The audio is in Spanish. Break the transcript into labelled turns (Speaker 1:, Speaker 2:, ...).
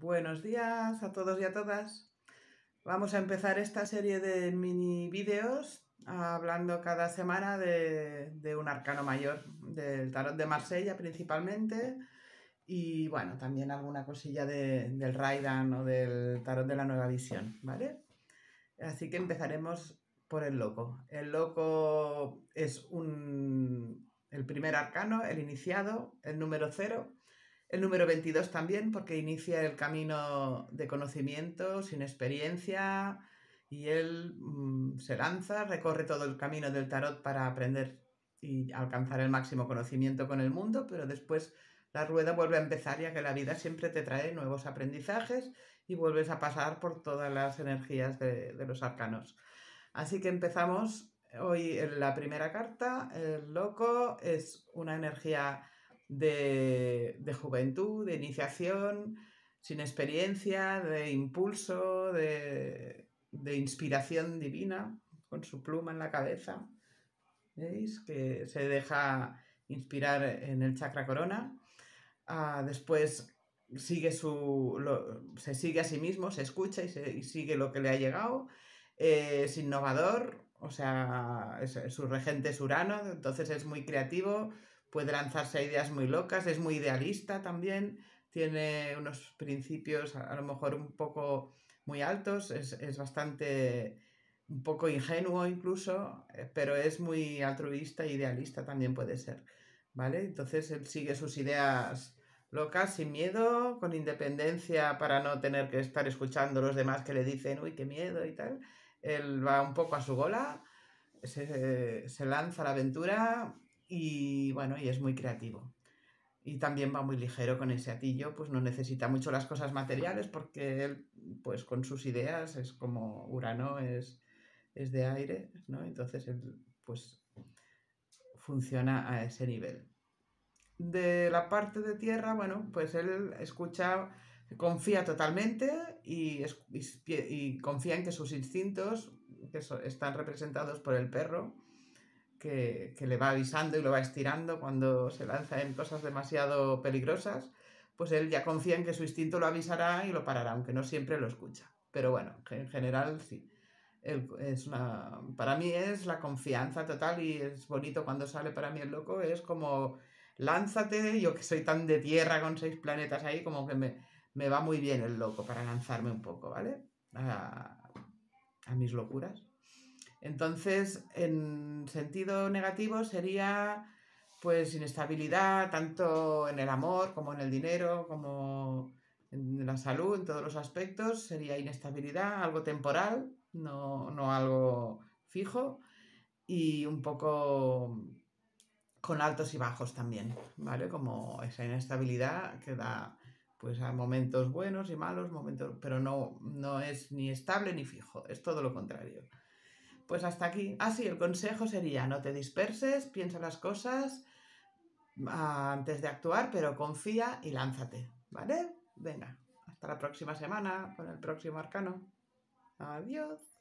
Speaker 1: Buenos días a todos y a todas. Vamos a empezar esta serie de mini vídeos hablando cada semana de, un arcano mayor, del tarot de Marsella principalmente, y bueno, también alguna cosilla del Raidan o del tarot de la nueva visión, ¿vale? Así que empezaremos por el loco. El loco es un, el primer arcano, el iniciado, el número cero, el número 22 también, porque inicia el camino de conocimiento sin experiencia y él mm, se lanza, recorre todo el camino del tarot para aprender y alcanzar el máximo conocimiento con el mundo, pero después la rueda vuelve a empezar ya que la vida siempre te trae nuevos aprendizajes y vuelves a pasar por todas las energías de, de los arcanos. Así que empezamos hoy en la primera carta. El loco es una energía de, juventud, de iniciación, sin experiencia, de impulso, de, inspiración divina, con su pluma en la cabeza. ¿Veis? Que se deja inspirar en el chakra corona. Ah, después sigue su, se sigue a sí mismo, se escucha y, sigue lo que le ha llegado. Eh, es innovador, o sea, su regente es Urano, entonces es muy creativo, puede lanzarse a ideas muy locas, es muy idealista también, tiene unos principios a, lo mejor un poco muy altos, es, bastante un poco ingenuo incluso, eh, pero es muy altruista e idealista también puede ser, ¿vale? Entonces él sigue sus ideas locas, sin miedo, con independencia para no tener que estar escuchando a los demás que le dicen, uy, qué miedo y tal. Él va un poco a su gola, se, se lanza a la aventura, y bueno, y es muy creativo. Y también va muy ligero con ese atillo, pues no necesita mucho las cosas materiales porque él, pues con sus ideas, es como Urano es, es de aire, ¿no? Entonces él, pues funciona a ese nivel. De la parte de tierra, bueno, pues él escucha, confía totalmente y, es, y, confía en que sus instintos, que están representados por el perro, que, le va avisando y lo va estirando cuando se lanza en cosas demasiado peligrosas, pues él ya confía en que su instinto lo avisará y lo parará, aunque no siempre lo escucha. Pero bueno, en general sí. para mí es la confianza total y es bonito cuando sale para mí el loco, es como lánzate, yo que soy tan de tierra con seis planetas ahí, como que me, va muy bien el loco para lanzarme un poco, ¿vale? a mis locuras. Entonces, en sentido negativo sería pues inestabilidad tanto en el amor como en el dinero, como en la salud, en todos los aspectos, sería inestabilidad, algo temporal, no, algo fijo y un poco con altos y bajos también, ¿vale? Como esa inestabilidad que da pues a momentos buenos y malos, momentos, pero no, no es ni estable ni fijo, es todo lo contrario. Pues hasta aquí. Ah, sí, el consejo sería no te disperses, piensa las cosas ah, antes de actuar, pero confía y lánzate, ¿vale? Venga, hasta la próxima semana con el próximo arcano. Adiós.